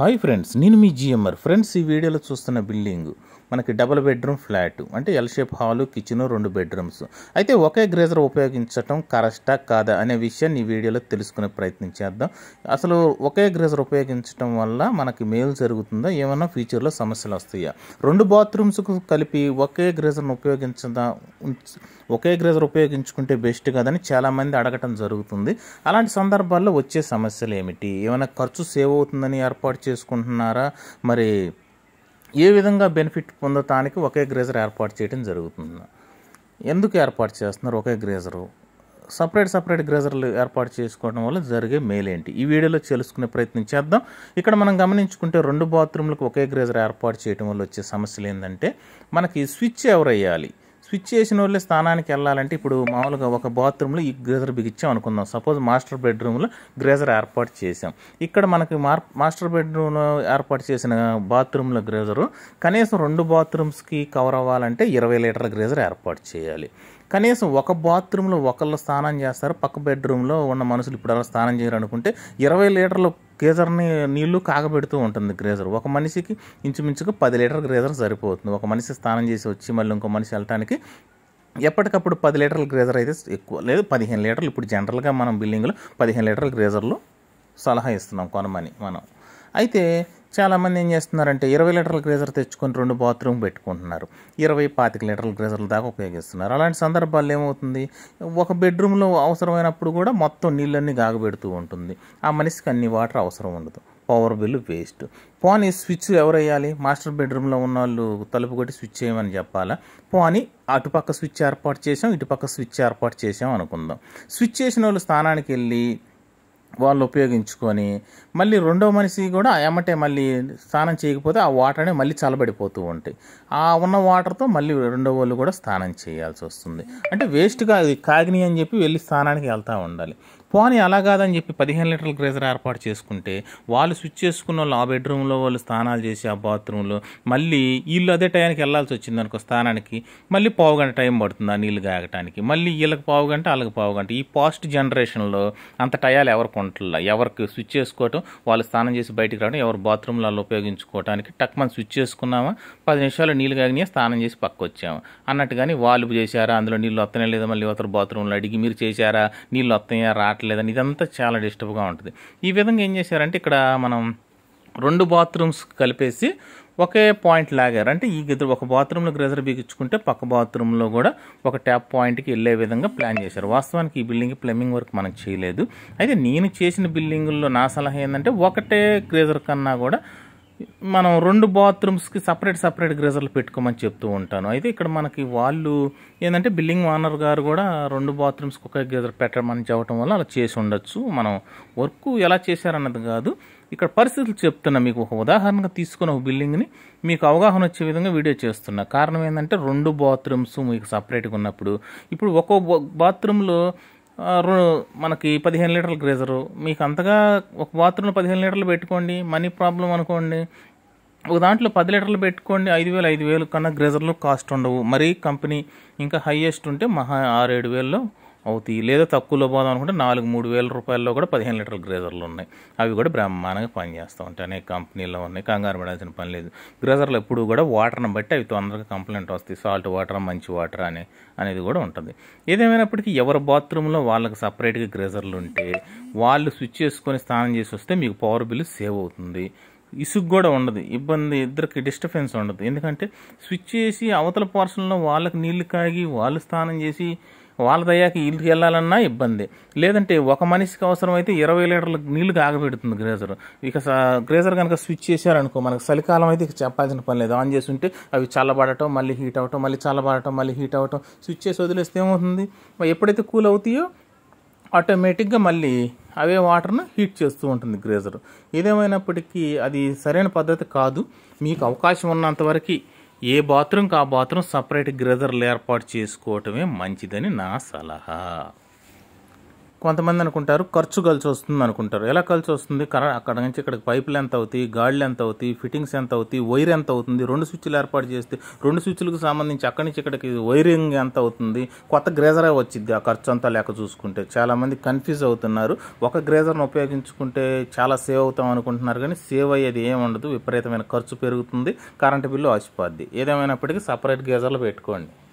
hi friends నేను మీ GMR friends ఈ వీడియోలో చూస్తున్న బిల్డింగ్ మనకి డబుల్ బెడ్రూమ్ ఫ్లాట్ అంటే ఎల్ షేప్ హాలు కిచెను రెండు బెడ్రూమ్స్ అయితే ఒకే గ్రేజర్ ఉపయోగించడం కరెక్టా కాదా అనే విషయాన్ని ఈ వీడియోలో తెలుసుకునే ప్రయత్నం చేద్దాం అసలు ఒకే గ్రేజర్ ఉపయోగించడం వల్ల మనకి మేలు జరుగుతుందా ఏమైనా ఫ్యూచర్లో సమస్యలు వస్తాయా రెండు బాత్రూమ్స్కు కలిపి ఒకే గ్రేజర్ను ఉపయోగించదా ఒకే గ్రేజర్ ఉపయోగించుకుంటే బెస్ట్ కదని చాలామంది అడగటం జరుగుతుంది అలాంటి సందర్భాల్లో వచ్చే సమస్యలు ఏమిటి ఏమైనా ఖర్చు సేవ్ అవుతుందని ఏర్పాటు చేసుకుంటున్నారా మరి ఏ విధంగా బెనిఫిట్ పొందటానికి ఒకే గ్రేజర్ ఏర్పాటు చేయడం జరుగుతుంది ఎందుకు ఏర్పాటు చేస్తున్నారు ఒకే గ్రేజరు సపరేట్ సపరేట్ గ్రేజర్లు ఏర్పాటు చేసుకోవడం వల్ల జరిగే మేలేంటి ఈ వీడియోలో తెలుసుకునే ప్రయత్నం చేద్దాం ఇక్కడ మనం గమనించుకుంటే రెండు బాత్రూమ్లకు ఒకే గ్రేజర్ ఏర్పాటు చేయడం వల్ల వచ్చే సమస్యలు ఏంటంటే మనకి స్విచ్ ఎవరయ్యాలి స్విచ్ చేసిన వాళ్ళే స్థానానికి వెళ్ళాలంటే ఇప్పుడు మామూలుగా ఒక బాత్రూంలో ఈ గ్రేజర్ బిగించాం అనుకుందాం సపోజ్ మాస్టర్ బెడ్రూమ్లో గ్రేజర్ ఏర్పాటు చేసాం ఇక్కడ మనకి మార్ మాస్టర్ బెడ్రూమ్లో ఏర్పాటు చేసిన బాత్రూంలో గ్రేజరు కనీసం రెండు బాత్రూమ్స్కి కవర్ అవ్వాలంటే ఇరవై లీటర్ల గ్రేజర్ ఏర్పాటు చేయాలి కనీసం ఒక బాత్రూంలో ఒకళ్ళు స్నానం చేస్తారు పక్క బెడ్రూమ్లో ఉన్న మనుషులు ఇప్పుడు అలా స్నానం చేయరు అనుకుంటే ఇరవై లీటర్లు గ్రేజర్ని నీళ్లు కాగబెడుతూ ఉంటుంది గ్రేజర్ ఒక మనిషికి ఇంచుమించుగా పది లీటర్ గ్రేజర్ సరిపోతుంది ఒక మనిషి స్నానం చేసి వచ్చి మళ్ళీ ఇంకో మనిషి వెళ్ళటానికి ఎప్పటికప్పుడు పది లీటర్ల గ్రేజర్ అయితే ఎక్కువ లేదు పదిహేను లీటర్లు ఇప్పుడు జనరల్గా మనం బిల్డింగ్లో పదిహేను లీటర్ల గ్రేజర్లు సలహా ఇస్తున్నాం కొనమని మనం అయితే చాలామంది ఏం చేస్తున్నారంటే ఇరవై లీటర్ల గ్రేజర్ తెచ్చుకొని రెండు బాత్రూమ్ పెట్టుకుంటున్నారు ఇరవై పాతిక లీటర్ల గ్రేజర్ల దాకా ఉపయోగిస్తున్నారు అలాంటి సందర్భాల్లో ఏమవుతుంది ఒక బెడ్రూమ్లో అవసరమైనప్పుడు కూడా మొత్తం నీళ్ళన్నీ గాగబెడుతూ ఉంటుంది ఆ మనిషికి అన్ని వాటర్ అవసరం ఉండదు పవర్ బిల్లు వేస్ట్ పోనీ స్విచ్ ఎవరేయాలి మాస్టర్ బెడ్రూమ్లో ఉన్న వాళ్ళు తలుపు కొట్టి స్విచ్ చేయమని చెప్పాలా పోనీ అటుపక్క స్విచ్ ఏర్పాటు చేసాం ఇటుపక్క స్విచ్ ఏర్పాటు చేసాం అనుకుందాం స్విచ్ చేసిన వాళ్ళు స్థానానికి వెళ్ళి వాళ్ళు ఉపయోగించుకొని మళ్ళీ రెండో మనిషి కూడా ఎమ్మటే మళ్ళీ స్నానం చేయకపోతే ఆ వాటర్నే మళ్ళీ చల్లబడిపోతూ ఉంటాయి ఆ ఉన్న వాటర్తో మళ్ళీ రెండో వాళ్ళు కూడా స్నానం చేయాల్సి వస్తుంది అంటే వేస్ట్గా అది కాగిని అని చెప్పి వెళ్ళి స్నానానికి వెళ్తూ ఉండాలి పోనీ అలా కాదని చెప్పి పదిహేను లీటర్ల గ్రేజర్ ఏర్పాటు చేసుకుంటే వాళ్ళు స్విచ్ చేసుకున్న వాళ్ళు ఆ బెడ్రూమ్లో వాళ్ళు స్నానాలు చేసి ఆ బాత్రూంలో మళ్ళీ వీళ్ళు అదే టయానికి వెళ్ళాల్సి వచ్చింది అనుకో స్నానానికి మళ్ళీ పావు గంట టైం పడుతుంది ఆ నీళ్ళు గాగటానికి మళ్ళీ వీళ్ళకి పావు గంట వాళ్ళకి పావు గంట ఈ పాస్ట్ జనరేషన్లో అంత టయాలు ఎవరికి ఉండట్లా ఎవరికి స్విచ్ చేసుకోవటం వాళ్ళు స్నానం చేసి బయటికి రావడం ఎవరు బాత్రూంలో వాళ్ళు ఉపయోగించుకోవడానికి టక్ మనం స్విచ్ చేసుకున్నామా పది నిమిషాలు నీళ్ళు కాగినా స్నానం చేసి పక్క వచ్చాము అన్నట్టు కానీ వాళ్ళు చేశారా అందులో నీళ్ళు వస్తనే లేదా మళ్ళీ ఒకరు బాత్రూంలో అడిగి మీరు చేశారా నీళ్ళు వస్తాయా రా మాట్లాడలేదని ఇదంతా చాలా డిస్టర్బ్గా ఉంటుంది ఈ విధంగా ఏం చేశారంటే ఇక్కడ మనం రెండు బాత్రూమ్స్ కలిపేసి ఒకే పాయింట్ లాగారు అంటే ఈ గదిలో ఒక బాత్రూంలో గ్రెజర్ బిగించుకుంటే పక్క బాత్రూంలో కూడా ఒక ట్యాప్ పాయింట్కి వెళ్ళే విధంగా ప్లాన్ చేశారు వాస్తవానికి ఈ బిల్డింగ్ ప్లంబింగ్ వర్క్ మనం చేయలేదు అయితే నేను చేసిన బిల్డింగుల్లో నా సలహా ఏంటంటే ఒకటే గ్రేజర్ కన్నా కూడా మనం రెండు బాత్రూమ్స్కి సపరేట్ సపరేట్ గ్రేజర్లు పెట్టుకోమని చెప్తూ ఉంటాను అయితే ఇక్కడ మనకి వాళ్ళు ఏంటంటే బిల్డింగ్ ఓనర్ గారు కూడా రెండు బాత్రూమ్స్కి ఒక గ్రేజర్ పెట్టమని చెప్పడం వల్ల అలా చేసి ఉండొచ్చు మనం వర్క్ ఎలా చేశారన్నది కాదు ఇక్కడ పరిస్థితులు చెప్తున్నా మీకు ఒక ఉదాహరణగా తీసుకున్న ఒక బిల్డింగ్ని మీకు అవగాహన వచ్చే విధంగా వీడియో చేస్తున్నా కారణం ఏంటంటే రెండు బాత్రూమ్స్ మీకు సపరేట్గా ఉన్నప్పుడు ఇప్పుడు ఒక్కో బాత్రూమ్లో మనకి పదిహేను లీటర్ల గ్రేజరు మీకు అంతగా ఒక బాత్రూమ్ పదిహేను లీటర్లు పెట్టుకోండి మనీ ప్రాబ్లం అనుకోండి ఒక దాంట్లో పది లీటర్లు పెట్టుకోండి ఐదు వేలు ఐదు వేలు కన్నా గ్రేజర్లు కాస్ట్ ఉండవు మరీ కంపెనీ ఇంకా హయ్యెస్ట్ ఉంటే మహా ఆరు ఏడు వేల్లో అవుతాయి లేదా తక్కువలో పోదాం అనుకుంటే నాలుగు మూడు వేల రూపాయల్లో కూడా పదిహేను లీటర్ల గ్రేజర్లు ఉన్నాయి అవి కూడా బ్రహ్మాండంగా పనిచేస్తూ ఉంటాయి అనేక కంపెనీలో ఉన్నాయి కంగారు పడాల్సిన పని లేదు గ్రేజర్లు ఎప్పుడు కూడా వాటర్ని బట్టి అవి తొందరగా కంప్లైంట్ వస్తాయి సాల్ట్ వాటర్ మంచి వాటర్ అని అనేది కూడా ఉంటుంది ఏదేమైనప్పటికీ ఎవరి బాత్రూంలో వాళ్ళకి సపరేట్గా గ్రేజర్లు ఉంటే వాళ్ళు స్విచ్ చేసుకొని స్నానం చేసి వస్తే మీకు పవర్ బిల్ సేవ్ అవుతుంది ఇసుగు కూడా ఉండదు ఇబ్బంది ఇద్దరికి డిస్టర్బెన్స్ ఉండదు ఎందుకంటే స్విచ్ చేసి అవతల పార్సల్లో వాళ్ళకి నీళ్లు కాగి వాళ్ళు స్నానం చేసి వాళ్ళ దయ్యాకి ఇల్లు వెళ్ళాలన్నా ఇబ్బంది లేదంటే ఒక మనిషికి అవసరమైతే ఇరవై లీటర్ల నీళ్లు కాగబెడుతుంది గ్రేజర్ ఇక గ్రేజర్ కనుక స్విచ్ చేశారనుకో మనకు చలికాలం అయితే ఇక చెప్పాల్సిన పని లేదు ఆన్ చేసి ఉంటే అవి చల్లబడటం మళ్ళీ హీట్ అవటం మళ్ళీ చల్లబడటం మళ్ళీ హీట్ అవటం స్విచ్ చేసి వదిలేస్తే ఏమవుతుంది ఎప్పుడైతే కూల్ అవుతాయో ఆటోమేటిక్గా మళ్ళీ అవే వాటర్ను హీట్ చేస్తూ ఉంటుంది గ్రేజర్ ఏదేమైనప్పటికీ అది సరైన పద్ధతి కాదు మీకు అవకాశం ఉన్నంతవరకు ఏ బాత్రూమ్కి ఆ బాత్రూమ్ సపరేట్ గ్రదర్లు ఏర్పాటు చేసుకోవటమే మంచిదని నా సలహా కొంతమంది అనుకుంటారు ఖర్చు కలిసి వస్తుంది అనుకుంటారు ఎలా కలిసి వస్తుంది కరెంట్ అక్కడ నుంచి ఇక్కడికి పైపులు ఎంత అవుతాయి గాడిలు ఎంత అవుతాయి ఫిట్టింగ్స్ ఎంత అవుతాయి వైర్ ఎంత అవుతుంది రెండు స్విచ్లు ఏర్పాటు చేస్తే రెండు స్విచ్లకు సంబంధించి అక్కడి నుంచి ఇక్కడికి వైరింగ్ ఎంత అవుతుంది కొత్త గ్రేజరే వచ్చింది ఆ ఖర్చు అంతా లేక చూసుకుంటే చాలామంది కన్ఫ్యూజ్ అవుతున్నారు ఒక గ్రేజర్ను ఉపయోగించుకుంటే చాలా సేవ్ అవుతాం అనుకుంటున్నారు కానీ సేవ్ అయ్యేది ఏం ఉండదు విపరీతమైన ఖర్చు పెరుగుతుంది కరెంటు బిల్లు ఆసిపోద్ది ఏదేమైనప్పటికీ సపరేట్ గ్రేజర్లు పెట్టుకోండి